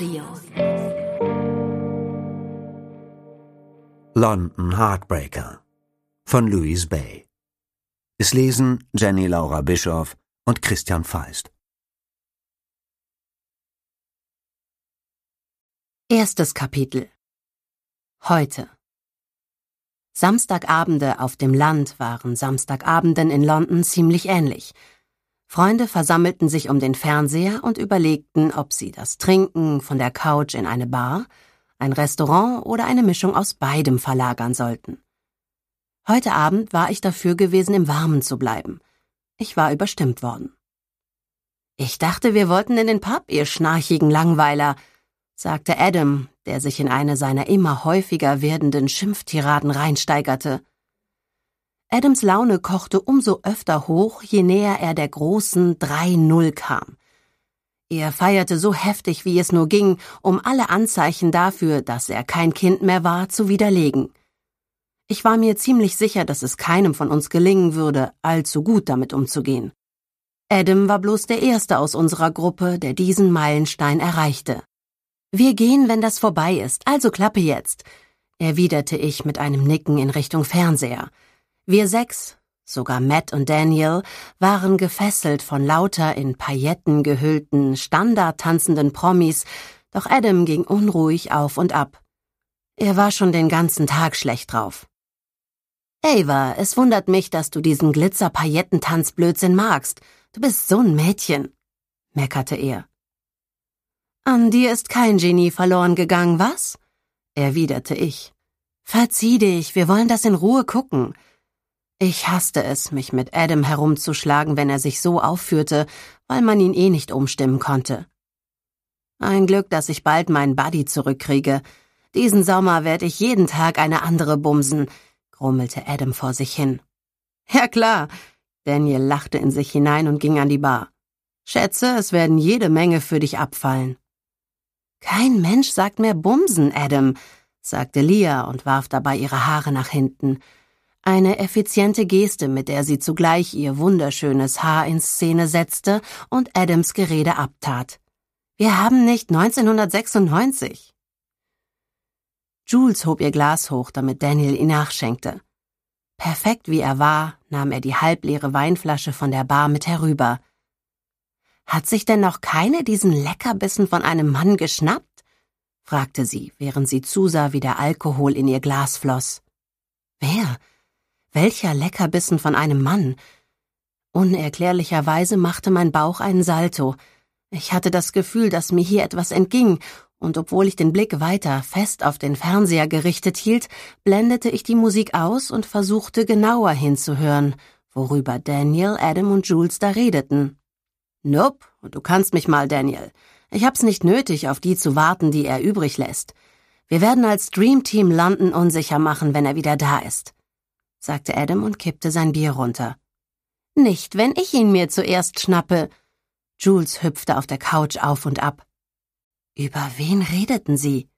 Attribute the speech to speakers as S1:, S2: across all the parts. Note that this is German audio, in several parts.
S1: Audio. London Heartbreaker von Louise Bay. Es lesen Jenny Laura Bischoff und Christian Feist. Erstes Kapitel. Heute. Samstagabende auf dem Land waren Samstagabenden in London ziemlich ähnlich – Freunde versammelten sich um den Fernseher und überlegten, ob sie das Trinken von der Couch in eine Bar, ein Restaurant oder eine Mischung aus beidem verlagern sollten. Heute Abend war ich dafür gewesen, im Warmen zu bleiben. Ich war überstimmt worden. Ich dachte, wir wollten in den Pub, ihr schnarchigen Langweiler, sagte Adam, der sich in eine seiner immer häufiger werdenden Schimpftiraden reinsteigerte. Adams Laune kochte umso öfter hoch, je näher er der großen 3-0 kam. Er feierte so heftig, wie es nur ging, um alle Anzeichen dafür, dass er kein Kind mehr war, zu widerlegen. Ich war mir ziemlich sicher, dass es keinem von uns gelingen würde, allzu gut damit umzugehen. Adam war bloß der Erste aus unserer Gruppe, der diesen Meilenstein erreichte. Wir gehen, wenn das vorbei ist, also klappe jetzt, erwiderte ich mit einem Nicken in Richtung Fernseher. Wir sechs, sogar Matt und Daniel, waren gefesselt von lauter in Pailletten gehüllten, standardtanzenden Promis, doch Adam ging unruhig auf und ab. Er war schon den ganzen Tag schlecht drauf. Ava, es wundert mich, dass du diesen glitzer blödsinn magst. Du bist so ein Mädchen, meckerte er. An dir ist kein Genie verloren gegangen, was? erwiderte ich. Verzieh dich, wir wollen das in Ruhe gucken. Ich hasste es, mich mit Adam herumzuschlagen, wenn er sich so aufführte, weil man ihn eh nicht umstimmen konnte. Ein Glück, dass ich bald meinen Buddy zurückkriege. Diesen Sommer werde ich jeden Tag eine andere bumsen, grummelte Adam vor sich hin. Ja klar. Daniel lachte in sich hinein und ging an die Bar. Schätze, es werden jede Menge für dich abfallen. Kein Mensch sagt mehr Bumsen, Adam, sagte Lia und warf dabei ihre Haare nach hinten. Eine effiziente Geste, mit der sie zugleich ihr wunderschönes Haar in Szene setzte und Adams Gerede abtat. Wir haben nicht 1996. Jules hob ihr Glas hoch, damit Daniel ihn nachschenkte. Perfekt wie er war, nahm er die halbleere Weinflasche von der Bar mit herüber. Hat sich denn noch keine diesen Leckerbissen von einem Mann geschnappt? fragte sie, während sie zusah, wie der Alkohol in ihr Glas floss. Wer? Welcher Leckerbissen von einem Mann! Unerklärlicherweise machte mein Bauch einen Salto. Ich hatte das Gefühl, dass mir hier etwas entging, und obwohl ich den Blick weiter fest auf den Fernseher gerichtet hielt, blendete ich die Musik aus und versuchte genauer hinzuhören, worüber Daniel, Adam und Jules da redeten. Nope, du kannst mich mal, Daniel. Ich hab's nicht nötig, auf die zu warten, die er übrig lässt. Wir werden als Dreamteam London unsicher machen, wenn er wieder da ist sagte Adam und kippte sein Bier runter. Nicht, wenn ich ihn mir zuerst schnappe. Jules hüpfte auf der Couch auf und ab. Über wen redeten sie?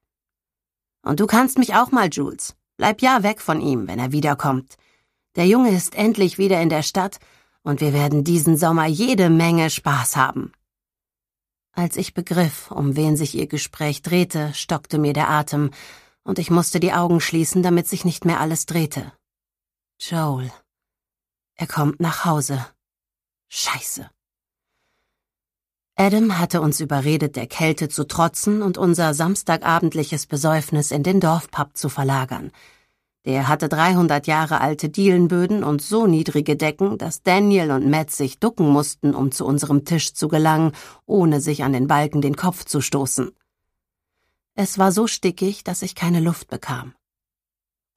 S1: Und du kannst mich auch mal, Jules. Bleib ja weg von ihm, wenn er wiederkommt. Der Junge ist endlich wieder in der Stadt und wir werden diesen Sommer jede Menge Spaß haben. Als ich begriff, um wen sich ihr Gespräch drehte, stockte mir der Atem und ich musste die Augen schließen, damit sich nicht mehr alles drehte. Joel. Er kommt nach Hause. Scheiße. Adam hatte uns überredet, der Kälte zu trotzen und unser samstagabendliches Besäufnis in den Dorfpub zu verlagern. Der hatte 300 Jahre alte Dielenböden und so niedrige Decken, dass Daniel und Matt sich ducken mussten, um zu unserem Tisch zu gelangen, ohne sich an den Balken den Kopf zu stoßen. Es war so stickig, dass ich keine Luft bekam.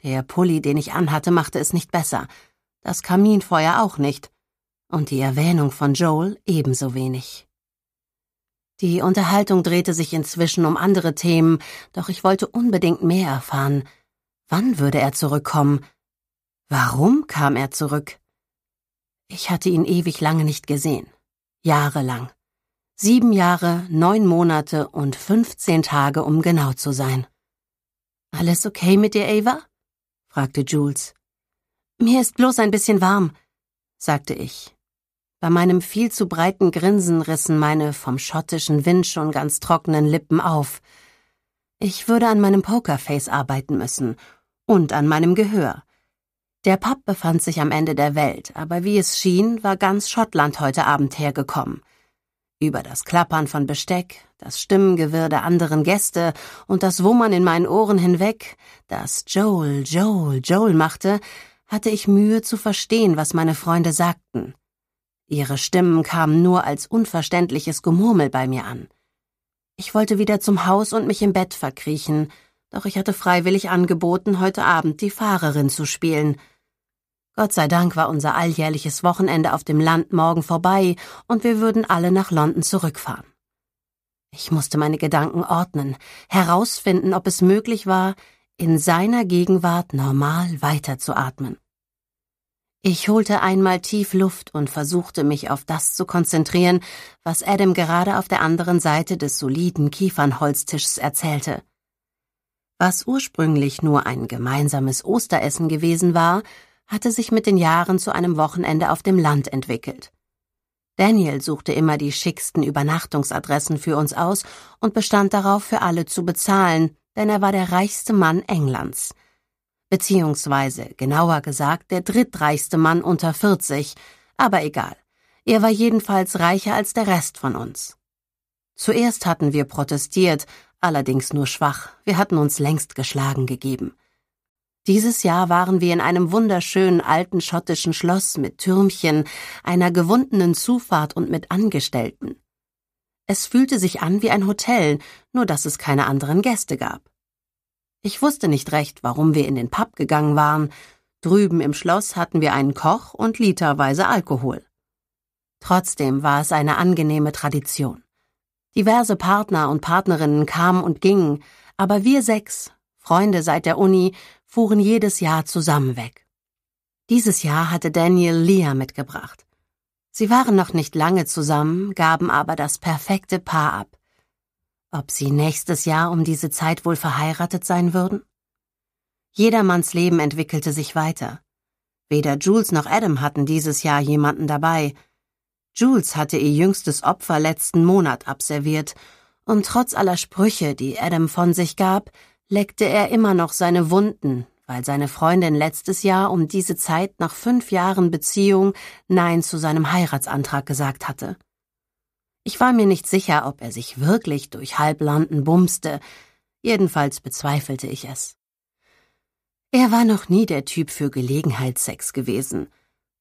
S1: Der Pulli, den ich anhatte, machte es nicht besser. Das Kaminfeuer auch nicht. Und die Erwähnung von Joel ebenso wenig. Die Unterhaltung drehte sich inzwischen um andere Themen, doch ich wollte unbedingt mehr erfahren. Wann würde er zurückkommen? Warum kam er zurück? Ich hatte ihn ewig lange nicht gesehen. Jahrelang. Sieben Jahre, neun Monate und fünfzehn Tage, um genau zu sein. Alles okay mit dir, Ava? fragte Jules. Mir ist bloß ein bisschen warm, sagte ich. Bei meinem viel zu breiten Grinsen rissen meine vom schottischen Wind schon ganz trockenen Lippen auf. Ich würde an meinem Pokerface arbeiten müssen und an meinem Gehör. Der Pub befand sich am Ende der Welt, aber wie es schien, war ganz Schottland heute Abend hergekommen über das Klappern von Besteck, das Stimmengewirr der anderen Gäste und das Wummern in meinen Ohren hinweg, das Joel, Joel, Joel machte, hatte ich Mühe zu verstehen, was meine Freunde sagten. Ihre Stimmen kamen nur als unverständliches Gemurmel bei mir an. Ich wollte wieder zum Haus und mich im Bett verkriechen, doch ich hatte freiwillig angeboten, heute Abend die Fahrerin zu spielen – Gott sei Dank war unser alljährliches Wochenende auf dem Land morgen vorbei und wir würden alle nach London zurückfahren. Ich musste meine Gedanken ordnen, herausfinden, ob es möglich war, in seiner Gegenwart normal weiterzuatmen. Ich holte einmal tief Luft und versuchte mich auf das zu konzentrieren, was Adam gerade auf der anderen Seite des soliden Kiefernholztischs erzählte. Was ursprünglich nur ein gemeinsames Osteressen gewesen war, hatte sich mit den Jahren zu einem Wochenende auf dem Land entwickelt. Daniel suchte immer die schicksten Übernachtungsadressen für uns aus und bestand darauf, für alle zu bezahlen, denn er war der reichste Mann Englands. Beziehungsweise, genauer gesagt, der drittreichste Mann unter 40, aber egal. Er war jedenfalls reicher als der Rest von uns. Zuerst hatten wir protestiert, allerdings nur schwach, wir hatten uns längst geschlagen gegeben. Dieses Jahr waren wir in einem wunderschönen alten schottischen Schloss mit Türmchen, einer gewundenen Zufahrt und mit Angestellten. Es fühlte sich an wie ein Hotel, nur dass es keine anderen Gäste gab. Ich wusste nicht recht, warum wir in den Pub gegangen waren. Drüben im Schloss hatten wir einen Koch und literweise Alkohol. Trotzdem war es eine angenehme Tradition. Diverse Partner und Partnerinnen kamen und gingen, aber wir sechs, Freunde seit der Uni, fuhren jedes Jahr zusammen weg. Dieses Jahr hatte Daniel Leah mitgebracht. Sie waren noch nicht lange zusammen, gaben aber das perfekte Paar ab. Ob sie nächstes Jahr um diese Zeit wohl verheiratet sein würden? Jedermanns Leben entwickelte sich weiter. Weder Jules noch Adam hatten dieses Jahr jemanden dabei. Jules hatte ihr jüngstes Opfer letzten Monat abserviert, und trotz aller Sprüche, die Adam von sich gab, leckte er immer noch seine Wunden, weil seine Freundin letztes Jahr um diese Zeit nach fünf Jahren Beziehung Nein zu seinem Heiratsantrag gesagt hatte. Ich war mir nicht sicher, ob er sich wirklich durch halb bumste, jedenfalls bezweifelte ich es. Er war noch nie der Typ für Gelegenheitssex gewesen.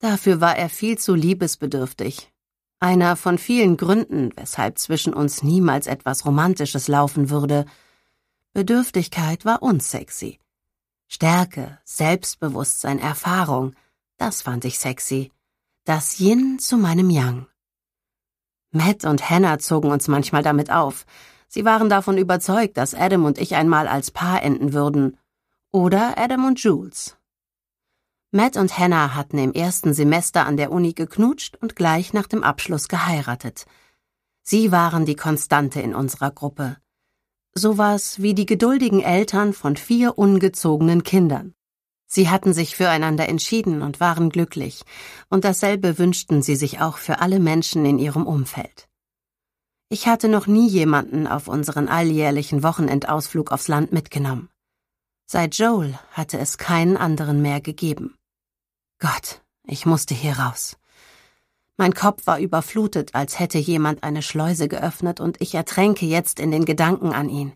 S1: Dafür war er viel zu liebesbedürftig. Einer von vielen Gründen, weshalb zwischen uns niemals etwas Romantisches laufen würde – Bedürftigkeit war unsexy. Stärke, Selbstbewusstsein, Erfahrung, das fand ich sexy. Das Yin zu meinem Yang. Matt und Hannah zogen uns manchmal damit auf. Sie waren davon überzeugt, dass Adam und ich einmal als Paar enden würden. Oder Adam und Jules. Matt und Hannah hatten im ersten Semester an der Uni geknutscht und gleich nach dem Abschluss geheiratet. Sie waren die Konstante in unserer Gruppe. So war wie die geduldigen Eltern von vier ungezogenen Kindern. Sie hatten sich füreinander entschieden und waren glücklich, und dasselbe wünschten sie sich auch für alle Menschen in ihrem Umfeld. Ich hatte noch nie jemanden auf unseren alljährlichen Wochenendausflug aufs Land mitgenommen. Seit Joel hatte es keinen anderen mehr gegeben. Gott, ich musste hier raus. Mein Kopf war überflutet, als hätte jemand eine Schleuse geöffnet und ich ertränke jetzt in den Gedanken an ihn.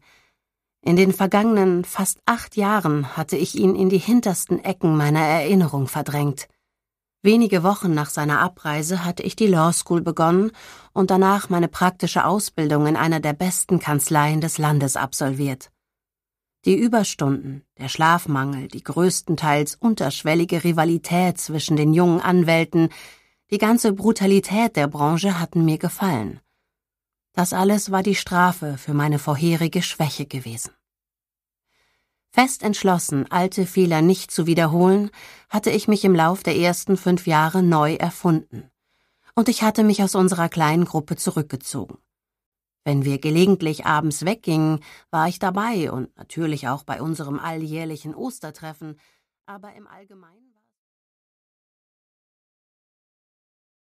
S1: In den vergangenen fast acht Jahren hatte ich ihn in die hintersten Ecken meiner Erinnerung verdrängt. Wenige Wochen nach seiner Abreise hatte ich die Law School begonnen und danach meine praktische Ausbildung in einer der besten Kanzleien des Landes absolviert. Die Überstunden, der Schlafmangel, die größtenteils unterschwellige Rivalität zwischen den jungen Anwälten, die ganze Brutalität der Branche hatten mir gefallen. Das alles war die Strafe für meine vorherige Schwäche gewesen. Fest entschlossen, alte Fehler nicht zu wiederholen, hatte ich mich im Lauf der ersten fünf Jahre neu erfunden. Und ich hatte mich aus unserer kleinen Gruppe zurückgezogen. Wenn wir gelegentlich abends weggingen, war ich dabei und natürlich auch bei unserem alljährlichen Ostertreffen, aber im Allgemeinen